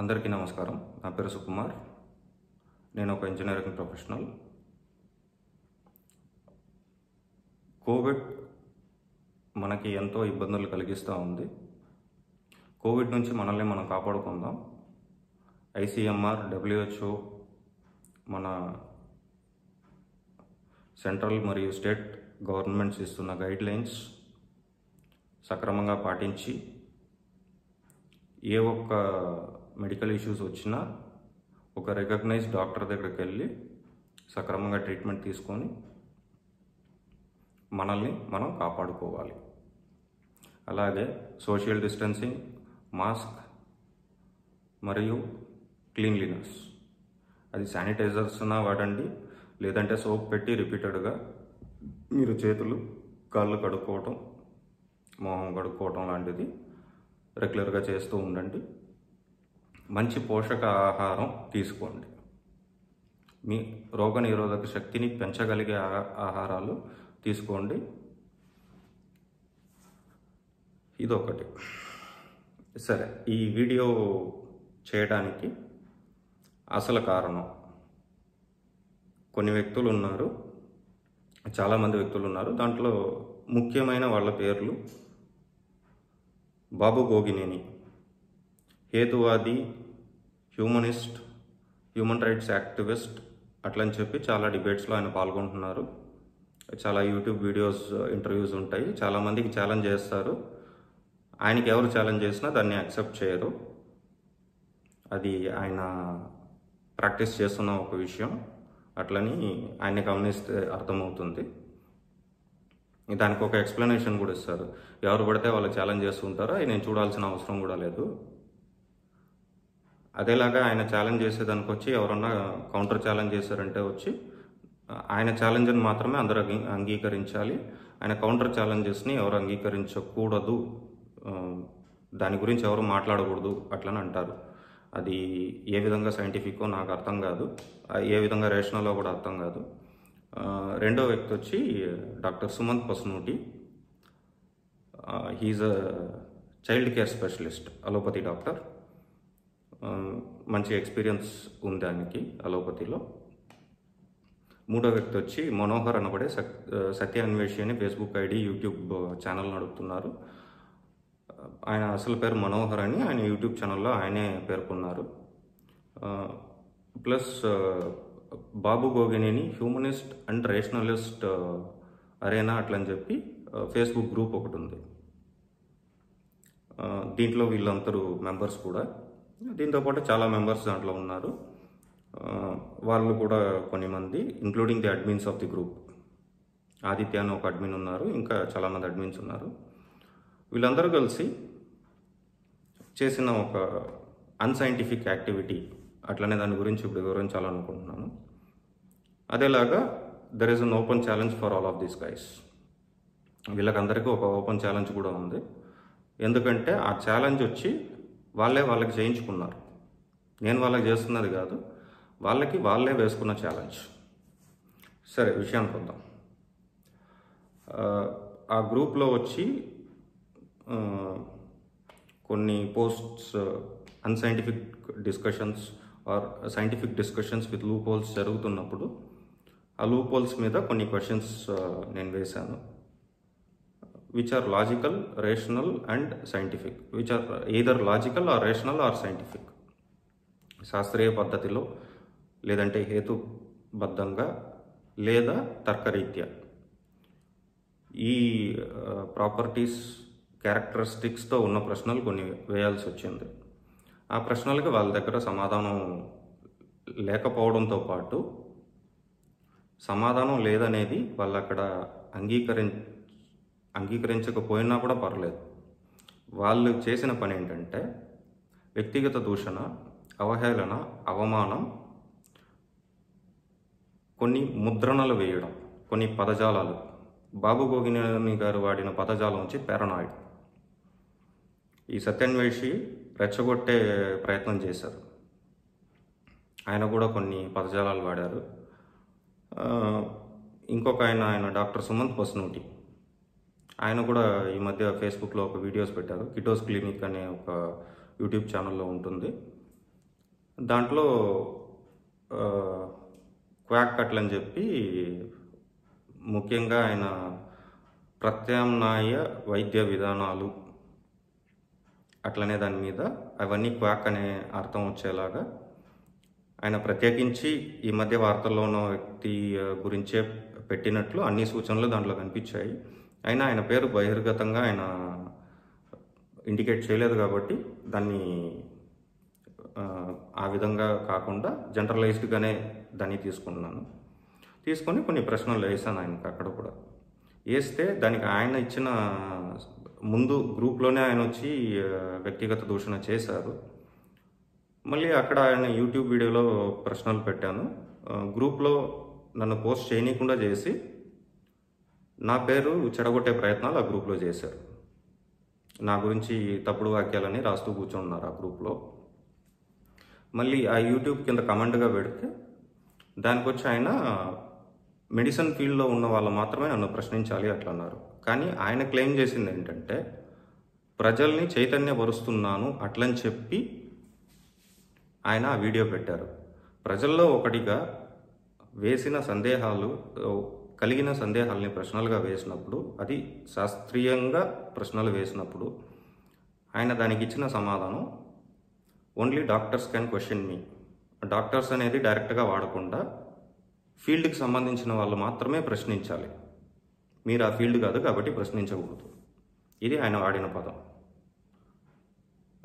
అందరికీ నమస్కారం నా పేరు సుకుమార్ నేను ఒక ఇంజనీరింగ్ ప్రొఫెషనల్ కోవిడ్ మనకి ఎంతో ఇబ్బందులు కలిగిస్తూ ఉంది కోవిడ్ నుంచి మనల్ని మనం కాపాడుకుందాం ఐసీఎంఆర్ డబ్ల్యూహెచ్ఓ మన సెంట్రల్ మరియు స్టేట్ గవర్నమెంట్స్ ఇస్తున్న గైడ్లైన్స్ సక్రమంగా పాటించి ఏ ఒక్క మెడికల్ ఇష్యూస్ వచ్చినా ఒక రికగ్నైజ్డ్ డాక్టర్ దగ్గరికి వెళ్ళి సక్రమంగా ట్రీట్మెంట్ తీసుకొని మనల్ని మనం కాపాడుకోవాలి అలాగే సోషల్ డిస్టెన్సింగ్ మాస్క్ మరియు క్లీన్లీనెస్ అది శానిటైజర్స్నా వాడండి లేదంటే సోప్ పెట్టి రిపీటెడ్గా మీరు చేతులు కాళ్ళు కడుక్కోవటం మొహం కడుక్కోవటం లాంటిది రెగ్యులర్గా చేస్తూ ఉండండి మంచి పోషక ఆహారం తీసుకోండి మీ రోగనిరోధక శక్తిని పెంచగలిగే ఆహారాలు తీసుకోండి ఇదొకటి సరే ఈ వీడియో చేయడానికి అసలు కారణం కొన్ని వ్యక్తులు ఉన్నారు చాలామంది వ్యక్తులు ఉన్నారు దాంట్లో ముఖ్యమైన వాళ్ళ పేర్లు బాబు గోగినేని హేతువాది హ్యూమనిస్ట్ హ్యూమన్ రైట్స్ యాక్టివిస్ట్ అట్లని చెప్పి చాలా డిబేట్స్లో ఆయన పాల్గొంటున్నారు చాలా యూట్యూబ్ వీడియోస్ ఇంటర్వ్యూస్ ఉంటాయి చాలామందికి ఛాలెంజ్ చేస్తారు ఆయనకి ఎవరు ఛాలెంజ్ చేసినా దాన్ని యాక్సెప్ట్ చేయరు అది ఆయన ప్రాక్టీస్ చేస్తున్న ఒక విషయం అట్లని ఆయన్ని గమనిస్తే అర్థమవుతుంది దానికి ఒక ఎక్స్ప్లెనేషన్ కూడా ఇస్తారు ఎవరు పడితే వాళ్ళు ఛాలెంజ్ చేస్తుంటారో నేను చూడాల్సిన అవసరం కూడా లేదు అదేలాగా ఆయన ఛాలెంజ్ చేసేదానికి వచ్చి ఎవరన్నా కౌంటర్ ఛాలెంజ్ చేశారంటే వచ్చి ఆయన ఛాలెంజ్ని మాత్రమే అందరు అంగీకరించాలి ఆయన కౌంటర్ ఛాలెంజెస్ని ఎవరు అంగీకరించకూడదు దాని గురించి ఎవరు మాట్లాడకూడదు అట్లని అంటారు అది ఏ విధంగా సైంటిఫికో నాకు అర్థం కాదు ఏ విధంగా రేషనలో కూడా అర్థం కాదు రెండో వ్యక్తి వచ్చి doctor Sumanth Pasunuti he's a child care specialist allopathy doctor మంచి ఎక్స్పీరియన్స్ ఉంది దానికి అలోపతిలో మూడో వ్యక్తి వచ్చి మనోహర్ అనబడే సత్య అన్వేషి అని ఫేస్బుక్ ఐడి యూట్యూబ్ ఛానల్ నడుపుతున్నారు ఆయన అసలు పేరు మనోహర్ అని ఆయన యూట్యూబ్ ఛానల్లో ఆయనే పేర్కొన్నారు plus Babu Gogineni humanist and rationalist arena అట్లని చెప్పి ఫేస్బుక్ గ్రూప్ ఒకటి ఉంది దీంట్లో వీళ్ళందరూ మెంబర్స్ కూడా దీంతోపాటు చాలా మెంబర్స్ దాంట్లో ఉన్నారు వాళ్ళు కూడా కొన్ని మంది including the admins of the group Aditya అని ఒక అడ్మిన్ ఉన్నారు ఇంకా చాలామంది అడ్మిన్స్ ఉన్నారు వీళ్ళందరూ కలిసి చేసిన ఒక అన్సైంటిఫిక్ యాక్టివిటీ అట్లనే దాని గురించి ఇప్పుడు వివరించాలనుకుంటున్నాను అదేలాగా there is an open challenge for all of these guys వీళ్ళకందరికీ ఒక ఓపెన్ ఛాలెంజ్ కూడా ఉంది ఎందుకంటే ఆ ఛాలెంజ్ వచ్చి వాళ్ళే వాళ్ళకి చేయించుకున్నారు నేను వాళ్ళకి చేస్తున్నది కాదు వాళ్ళకి వాళ్ళే వేసుకున్న ఛాలెంజ్ సరే విషయానికి వద్దాం ఆ గ్రూప్లో వచ్చి కొన్ని posts unscientific discussions or scientific discussions with loopholes జరుగుతున్నప్పుడు ఆ లూప్ హోల్స్ మీద కొన్ని క్వశ్చన్స్ నేను వేశాను which are logical rational and scientific which are either logical or rational or scientific శాస్త్రీయ పద్ధతిలో లేదంటే హేతుబద్ధంగా లేదా తర్కరీత్యా ఈ ప్రాపర్టీస్ క్యారెక్టరిస్టిక్స్తో ఉన్న ప్రశ్నలు కొన్ని వేయాల్సి వచ్చింది ఆ ప్రశ్నలకి వాళ్ళ దగ్గర సమాధానం లేకపోవడంతో పాటు సమాధానం లేదనేది వాళ్ళు అక్కడ అంగీకరి అంగీకరించకపోయినా కూడా పర్లేదు వాళ్ళు చేసిన పని ఏంటంటే వ్యక్తిగత దూషణ అవహేళన అవమానం కొన్ని ముద్రణలు వేయడం కొన్ని పదజాలాలు బాబు గోగినేని గారు వాడిన పదజాలం వచ్చి పెరనాయిడ్ ఈ సత్యాన్వేషి రెచ్చగొట్టే ప్రయత్నం చేశారు ఆయన కూడా కొన్ని పదజాలాలు వాడారు ఇంకొక ఆయన ఆయన డాక్టర్ సుమంత్ పసునూటి ఆయన కూడా ఈ మధ్య ఫేస్బుక్లో ఒక వీడియోస్ పెట్టారు కిటోస్ క్లినిక్ అనే ఒక యూట్యూబ్ ఛానల్లో ఉంటుంది దాంట్లో క్వాక్ కట్లు అని చెప్పి ముఖ్యంగా ఆయన ప్రత్యామ్నాయ వైద్య విధానాలు అట్లనే దాని మీద అవన్నీ క్వాక్ అనే అర్థం వచ్చేలాగా ఆయన ప్రత్యేకించి ఈ మధ్య వార్తల్లో ఉన్న వ్యక్తి గురించే పెట్టినట్లు అన్ని సూచనలు దాంట్లో కనిపించాయి అయినా ఆయన పేరు బహిర్గతంగా ఆయన ఇండికేట్ చేయలేదు కాబట్టి దాన్ని ఆ విధంగా కాకుండా జనరలైజ్డ్గానే దాన్ని తీసుకున్నాను తీసుకొని కొన్ని ప్రశ్నలు వేసాను ఆయనకి అక్కడ కూడా వేస్తే దానికి ఆయన ఇచ్చిన ముందు గ్రూప్లోనే ఆయన వచ్చి వ్యక్తిగత దూషణ చేశారు మళ్ళీ అక్కడ ఆయన యూట్యూబ్ వీడియోలో ప్రశ్నలు పెట్టాను గ్రూప్లో నన్ను పోస్ట్ చేయనీయకుండా చేసి నా పేరు చెడగొట్టే ప్రయత్నాలు ఆ గ్రూప్లో చేశారు నా గురించి తప్పుడు వాక్యాలని రాస్తూ కూర్చున్నారు ఆ గ్రూప్లో మళ్ళీ ఆ యూట్యూబ్ కింద కమెంట్గా పెడితే దానికి వచ్చి ఆయన మెడిసిన్ ఫీల్డ్లో ఉన్న వాళ్ళు మాత్రమే నన్ను ప్రశ్నించాలి అట్లా అన్నారు కానీ ఆయన క్లెయిమ్ చేసింది ఏంటంటే ప్రజల్ని చైతన్యపరుస్తున్నాను అట్లని చెప్పి ఆయన ఆ వీడియో పెట్టారు ప్రజల్లో ఒకటిగా వేసిన సందేహాలు కలిగిన సందేహాలని ప్రశ్నలుగా వేసినప్పుడు అది శాస్త్రీయంగా ప్రశ్నలు వేసినప్పుడు ఆయన దానికి ఇచ్చిన సమాధానం only doctors can question me doctors అనేది డైరెక్ట్గా వాడకుండా ఫీల్డ్కి సంబంధించిన వాళ్ళు మాత్రమే ప్రశ్నించాలి మీరు ఆ ఫీల్డ్ కాదు కాబట్టి ప్రశ్నించకూడదు ఇది ఆయన వాడిన పదం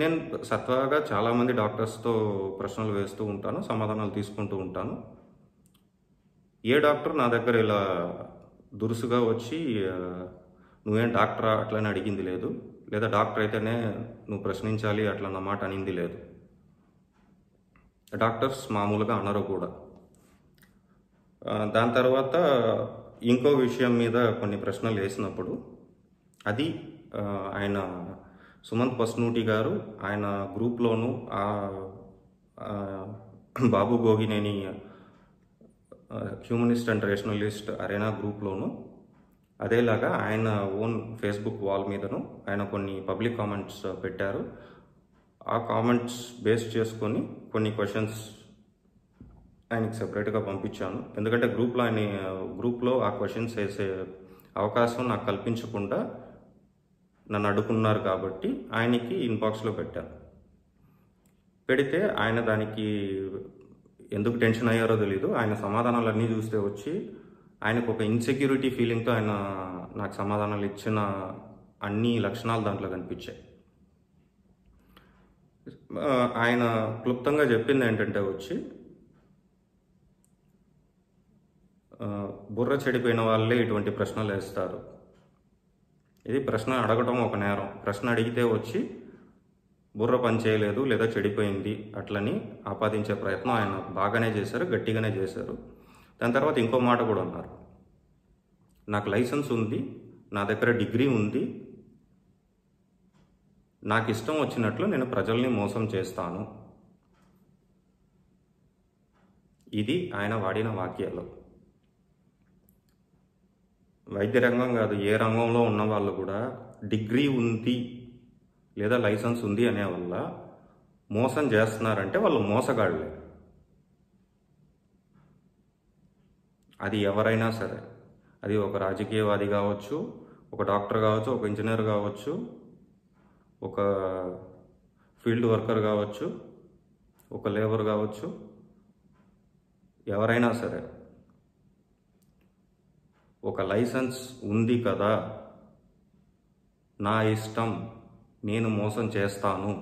నేను సత్వగా చాలామంది డాక్టర్స్తో ప్రశ్నలు వేస్తూ ఉంటాను సమాధానాలు తీసుకుంటూ ఉంటాను ఏ డాక్టర్ నా దగ్గర ఇలా దురుసుగా వచ్చి నువ్వేం డాక్టర్ అట్లని అడిగింది లేదు లేదా డాక్టర్ అయితేనే నువ్వు ప్రశ్నించాలి అట్లన్న మాట అనింది లేదు డాక్టర్స్ మామూలుగా అనరు కూడా దాని తర్వాత ఇంకో విషయం మీద కొన్ని ప్రశ్నలు వేసినప్పుడు అది ఆయన సుమంత్ పస్నూటి గారు ఆయన గ్రూప్లోను Babu Gogineni humanist and rationalist arena గ్రూప్లోను అదేలాగా ఆయన ఓన్ ఫేస్బుక్ వాల్ మీదను ఆయన కొన్ని పబ్లిక్ కామెంట్స్ పెట్టారు ఆ కామెంట్స్ బేస్ చేసుకొని కొన్ని క్వశ్చన్స్ ఆయనకి సపరేట్గా పంపించాను ఎందుకంటే గ్రూప్లో ఆయన గ్రూప్లో ఆ క్వశ్చన్స్ వేసే అవకాశం నాకు కల్పించకుండా నన్ను అడుగున్నారు కాబట్టి ఆయనకి ఇన్బాక్స్లో పెట్టాను పెడితే ఆయన దానికి ఎందుకు టెన్షన్ అయ్యారో తెలీదు ఆయన సమాధానాలు అన్నీ చూస్తే వచ్చి ఆయనకు ఒక ఇన్సెక్యూరిటీ ఫీలింగ్తో ఆయన నాకు సమాధానాలు ఇచ్చిన అన్ని లక్షణాలు దాంట్లో కనిపించాయి ఆయన క్లుప్తంగా చెప్పింది ఏంటంటే వచ్చి బుర్ర చెడిపోయిన వాళ్ళే ఇటువంటి ప్రశ్నలు వేస్తారు ఇది ప్రశ్న అడగటం ఒక నేరం ప్రశ్న అడిగితే వచ్చి బుర్ర పనిచేయలేదు లేదా చెడిపోయింది అట్లని ఆపాదించే ప్రయత్నం ఆయన బాగానే చేశారు గట్టిగానే చేశారు దాని తర్వాత ఇంకో మాట కూడా అన్నారు నాకు లైసెన్స్ ఉంది నా దగ్గర డిగ్రీ ఉంది నాకు ఇష్టం వచ్చినట్లు నేను ప్రజల్ని మోసం చేస్తాను ఇది ఆయన వాడిన వాక్యాలు వైద్య రంగం కాదు ఏ రంగంలో ఉన్న వాళ్ళు కూడా డిగ్రీ ఉంది లేదా లైసెన్స్ ఉంది అనే వల్ల మోసం చేస్తున్నారంటే వాళ్ళు మోసగాళ్ళు అది ఎవరైనా సరే అది ఒక రాజకీయవాది కావచ్చు ఒక డాక్టర్ కావచ్చు ఒక ఇంజనీర్ కావచ్చు ఒక ఫీల్డ్ వర్కర్ కావచ్చు ఒక లేబర్ కావచ్చు ఎవరైనా సరే ఒక లైసెన్స్ ఉంది కదా నా ఇష్టం నేను మోసం చేస్తాను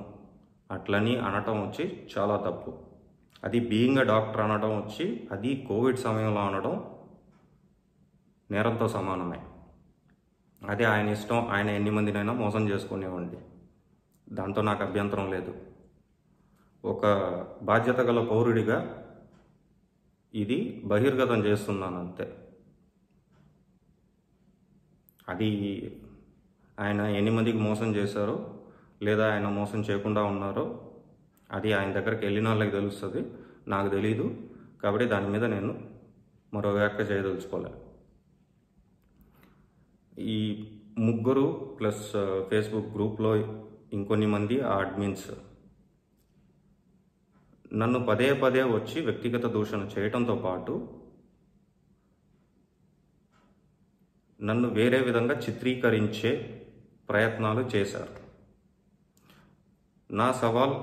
అట్లని అనటం వచ్చి చాలా తప్పు అది బీయింగ్ డాక్టర్ అనడం వచ్చి అది కోవిడ్ సమయంలో అనడం నేరంతో సమానమే అదే ఆయన ఇష్టం ఆయన ఎన్ని మందినైనా మోసం చేసుకునేవ్వండి దాంతో నాకు అభ్యంతరం లేదు ఒక బాధ్యత గల పౌరుడిగా ఇది బహిర్గతం చేస్తున్నాను అంతే అది ఆయన ఎన్ని మందికి మోసం చేశారో లేదా ఆయన మోసం చేయకుండా ఉన్నారో అది ఆయన దగ్గరికి వెళ్ళిన వాళ్ళకి తెలుస్తుంది నాకు తెలీదు కాబట్టి దాని మీద నేను మరో వ్యాఖ్య చేయదలుచుకోలే ఈ ముగ్గురు ప్లస్ ఫేస్బుక్ గ్రూప్లో ఇంకొన్ని మంది అడ్మిన్స్ నన్ను పదే పదే వచ్చి వ్యక్తిగత దూషణ చేయటంతో పాటు నన్ను వేరే విధంగా చిత్రీకరించే ప్రయత్నాలు చేశారు నా సవాల్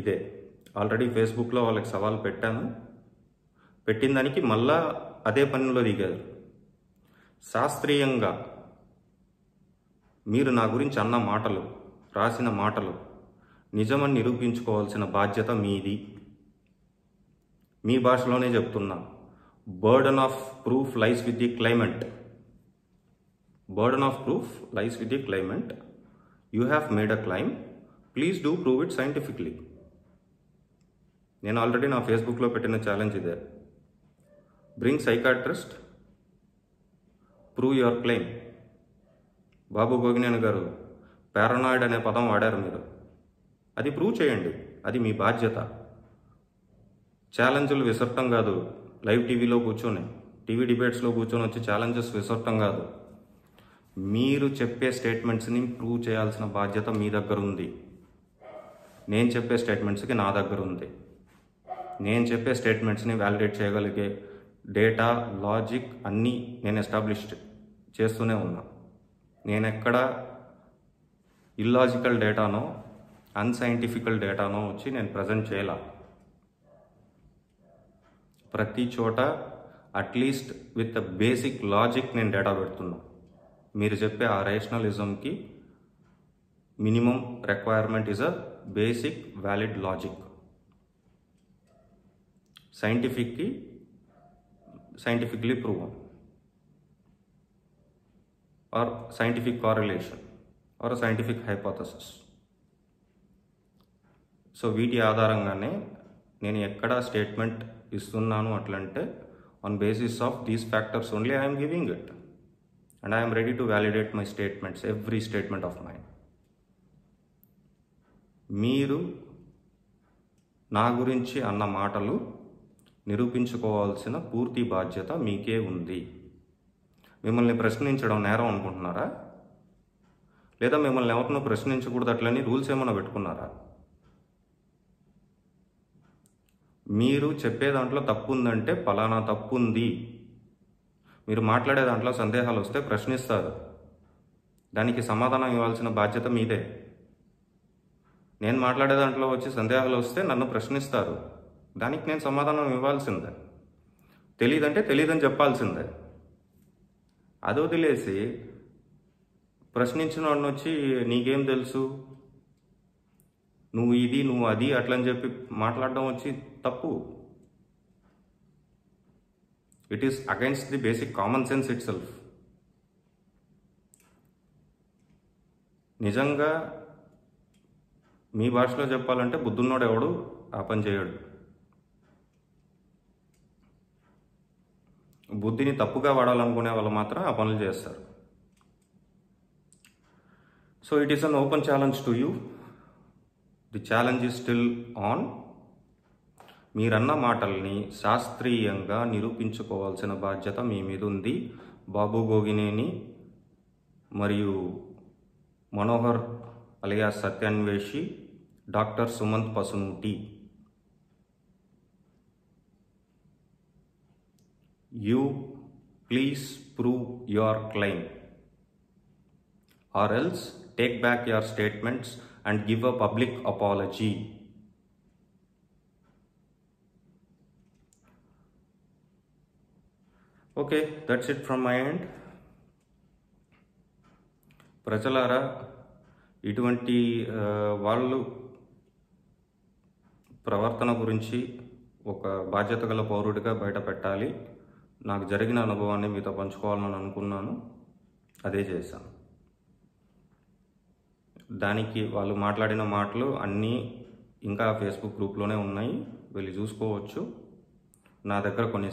ఇదే ఆల్రెడీ ఫేస్బుక్లో వాళ్ళకి సవాల్ పెట్టాను పెట్టిన దానికి మళ్ళా అదే పనిలో దిగారు శాస్త్రీయంగా మీరు నా గురించి అన్న మాటలు రాసిన మాటలు నిజమని నిరూపించుకోవాల్సిన బాధ్యత మీది మీ భాషలోనే చెప్తున్నా burden of proof lies with the claimant burden of proof lies with the claimant you have made a claim please do prove it scientifically నేను ఆల్రెడీ నా ఫేస్బుక్లో పెట్టిన ఛాలెంజ్ ఇదే bring psychiatrist prove your claim Babu Bhogineni garu paranoid అనే పదం వాడారు మీరు అది ప్రూవ్ చేయండి అది మీ బాధ్యత ఛాలెంజ్లు విసరటం కాదు లైవ్ టీవీలో కూర్చొని టీవీ డిబేట్స్లో కూర్చొని వచ్చి ఛాలెంజెస్ విసరటం కాదు మీరు చెప్పే స్టేట్మెంట్స్ని ప్రూవ్ చేయాల్సిన బాధ్యత మీ దగ్గర ఉంది నేను చెప్పే స్టేట్మెంట్స్కి నా దగ్గర ఉంది నేను చెప్పే స్టేట్మెంట్స్ని వ్యాలిడేట్ చేయగలిగే డేటా లాజిక్ అన్నీ నేను ఎస్టాబ్లిష్ చేస్తూనే ఉన్నా నేను ఎక్కడ ఇల్లాజికల్ డేటానో అన్సైంటిఫికల్ డేటానో వచ్చి నేను ప్రజెంట్ చేయాల ప్రతి చోట అట్లీస్ట్ విత్ బేసిక్ లాజిక్ నేను డేటా పెడుతున్నాను మీరు చెప్పే ఆ రేషనలిజంకి minimum requirement is a basic valid logic సైంటిఫిక్కి scientifically prove or scientific correlation or scientific hypothesis so వీటి ఆధారంగానే నేను ఎక్కడ స్టేట్మెంట్ ఇస్తున్నాను అట్లంటే on basis of these factors only I'm giving it and I ready ready validate my statements statements, every statement of mine. మీరు నా గురించి అన్న మాటలు నిరూపించుకోవాల్సిన పూర్తి బాధ్యత మీకే ఉంది మిమ్మల్ని ప్రశ్నించడం నేరం అనుకుంటున్నారా లేదా మిమ్మల్ని ఎవరినో ప్రశ్నించకూడదు అట్లని రూల్స్ ఏమైనా పెట్టుకున్నారా మీరు చెప్పే దాంట్లో తప్పు ఉందంటే పలానా తప్పు ఉంది మీరు మాట్లాడే దాంట్లో సందేహాలు వస్తే ప్రశ్నిస్తారు దానికి సమాధానం ఇవ్వాల్సిన బాధ్యత మీదే నేను మాట్లాడే దాంట్లో వచ్చి సందేహాలు వస్తే నన్ను ప్రశ్నిస్తారు దానికి నేను సమాధానం ఇవ్వాల్సిందే తెలియదంటే తెలియదని చెప్పాల్సిందే అదో తెలియసి ప్రశ్నించిన వాడిని వచ్చి నీకేం తెలుసు నువ్వు ఇది నువ్వు అది అట్లని చెప్పి మాట్లాడడం వచ్చి తప్పు it is against the basic common sense itself నిజంగా మీ భాషలో చెప్పాలంటే బుద్ధున్నోడు ఎవడు ఆ పని చేయడు బుద్ధిని తప్పుగా వాడాలనుకునే వాళ్ళు మాత్రం ఆ పనులు చేస్తారు so it is an open challenge to you the challenge is still on మీరన్న మాటల్ని శాస్త్రీయంగా నిరూపించుకోవాల్సిన బాధ్యత మీ మీద ఉంది బాబు గోగినేని మరియు Manohar alias Satyanveshi doctor Sumanth Pasunuti you please prove your claim or else take back your statements and give a public apology okay that's it from my end ప్రజలారా ఇటువంటి వాళ్ళు ప్రవర్తన గురించి ఒక బాధ్యత గల పౌరుడిగా బయట పెట్టాలి నాకు జరిగిన అనుభవాన్ని మీతో పంచుకోవాలని అనుకున్నాను అదే చేశాను దానికి వాళ్ళు మాట్లాడిన మాటలు అన్నీ ఇంకా ఫేస్బుక్ గ్రూప్లోనే ఉన్నాయి వెళ్ళి చూసుకోవచ్చు నా దగ్గర కొన్ని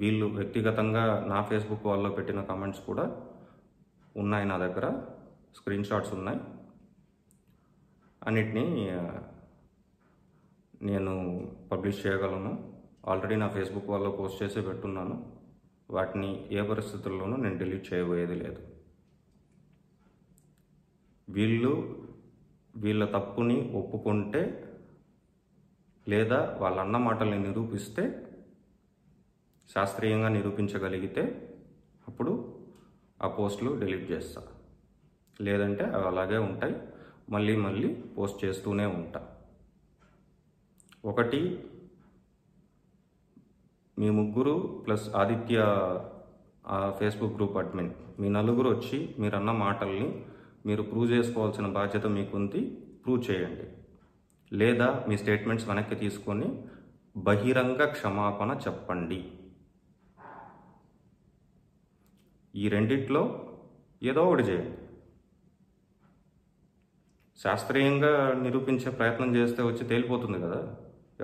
వీళ్ళు వ్యక్తిగతంగా నా ఫేస్బుక్ వాళ్ళలో పెట్టిన కామెంట్స్ కూడా ఉన్నాయి నా దగ్గర స్క్రీన్ షాట్స్ ఉన్నాయి అన్నిటినీ నేను పబ్లిష్ చేయగలను ఆల్రెడీ నా ఫేస్బుక్ వల్ల పోస్ట్ చేసి పెట్టున్నాను వాటిని ఏ పరిస్థితుల్లోనూ నేను డిలీట్ చేయబోయేది లేదు వీళ్ళు వీళ్ళ తప్పుని ఒప్పుకుంటే లేదా వాళ్ళ అన్న మాటల్ని నిరూపిస్తే శాస్త్రీయంగా నిరూపించగలిగితే అప్పుడు ఆ పోస్టులు డిలీట్ చేస్తా లేదంటే అవి అలాగే ఉంటాయి మళ్ళీ మళ్ళీ పోస్ట్ చేస్తూనే ఉంటా ఒకటి మీ ముగ్గురు plus Aditya Facebook group admin మీ నలుగురు వచ్చి మీరన్న మాటల్ని మీరు ప్రూవ్ చేసుకోవాల్సిన బాధ్యత మీకుంది ప్రూవ్ చేయండి లేదా మీ స్టేట్మెంట్స్ వెనక్కి తీసుకొని బహిరంగ క్షమాపణ చెప్పండి ఈ రెండిట్లో ఏదో ఒకటి చేయండి శాస్త్రీయంగా నిరూపించే ప్రయత్నం చేస్తే వచ్చి తేలిపోతుంది కదా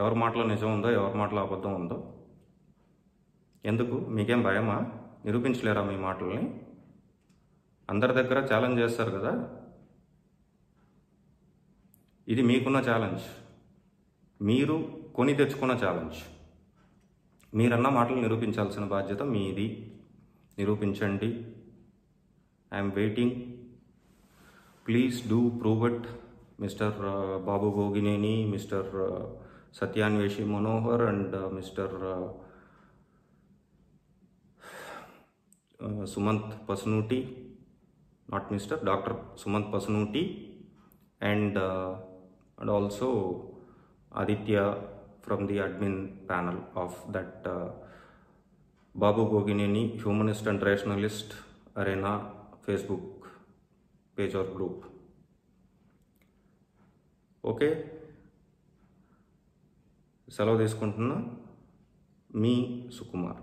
ఎవరి మాటలో నిజం ఉందో ఎవరి మాటలో అబద్ధం ఉందో ఎందుకు మీకేం భయమా నిరూపించలేరా మీ మాటల్ని అందరి దగ్గర ఛాలెంజ్ చేస్తారు కదా ఇది మీకున్న ఛాలెంజ్ మీరు కొని తెచ్చుకున్న ఛాలెంజ్ మీరన్న మాటలు నిరూపించాల్సిన బాధ్యత మీది నిరూపించండి I'm waiting please do prove it mister Babu Gogineni mister Satyanveshi Manohar and mister Sumanth Pasunuti not Mr. Dr. Sumant Pasunuti and, uh, and also Aditya from the admin panel of that uh, Babu Gogineni humanist and rationalist arena Facebook page or group okay సెలవు తీసుకుంటున్నా మీ సుకుమార్